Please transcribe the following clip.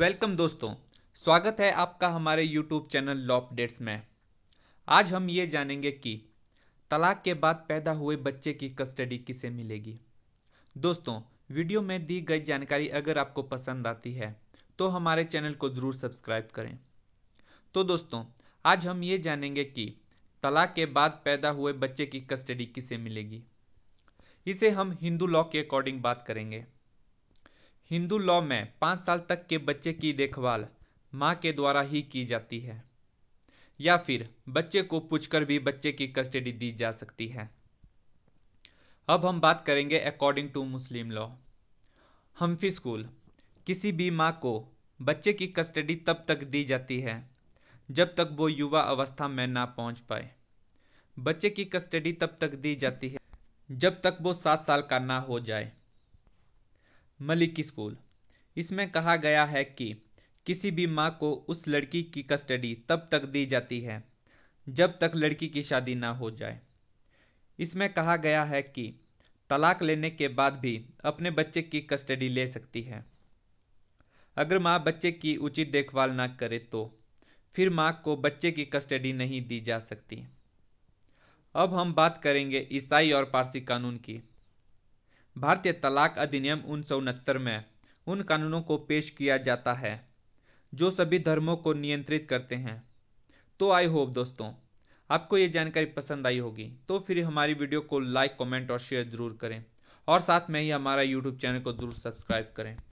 welcome दोस्तों स्वागत है आपका हमारे यूट्यूब चैनल लॉ अपडेट्स में आज हम ये जानेंगे कि तलाक के बाद पैदा हुए बच्चे की कस्टडी किसे मिलेगी दोस्तों वीडियो में दी गई जानकारी अगर आपको पसंद आती है तो हमारे चैनल को ज़रूर सब्सक्राइब करें तो दोस्तों आज हम ये जानेंगे कि तलाक के बाद पैदा हुए बच्चे की कस्टडी किसे मिलेगी इसे हम हिंदू लॉ के अकॉर्डिंग बात करेंगे हिंदू लॉ में पाँच साल तक के बच्चे की देखभाल माँ के द्वारा ही की जाती है या फिर बच्चे को पूछकर भी बच्चे की कस्टडी दी जा सकती है अब हम बात करेंगे according to Muslim law Hanafi school किसी भी माँ को बच्चे की कस्टडी तब तक दी जाती है जब तक वो युवा अवस्था में ना पहुंच पाए बच्चे की कस्टडी तब तक दी जाती है जब तक वो सात साल का ना हो जाए मलिक स्कूल इसमें कहा गया है कि किसी भी माँ को उस लड़की की कस्टडी तब तक दी जाती है जब तक लड़की की शादी ना हो जाए इसमें कहा गया है कि तलाक लेने के बाद भी अपने बच्चे की कस्टडी ले सकती है अगर माँ बच्चे की उचित देखभाल ना करे तो फिर माँ को बच्चे की कस्टडी नहीं दी जा सकती अब हम बात करेंगे ईसाई और पारसी कानून की भारतीय तलाक अधिनियम उन्नीस में उन कानूनों को पेश किया जाता है जो सभी धर्मों को नियंत्रित करते हैं तो आई होप दोस्तों आपको ये जानकारी पसंद आई होगी तो फिर हमारी वीडियो को लाइक कमेंट और शेयर ज़रूर करें और साथ में ही हमारा यूट्यूब चैनल को ज़रूर सब्सक्राइब करें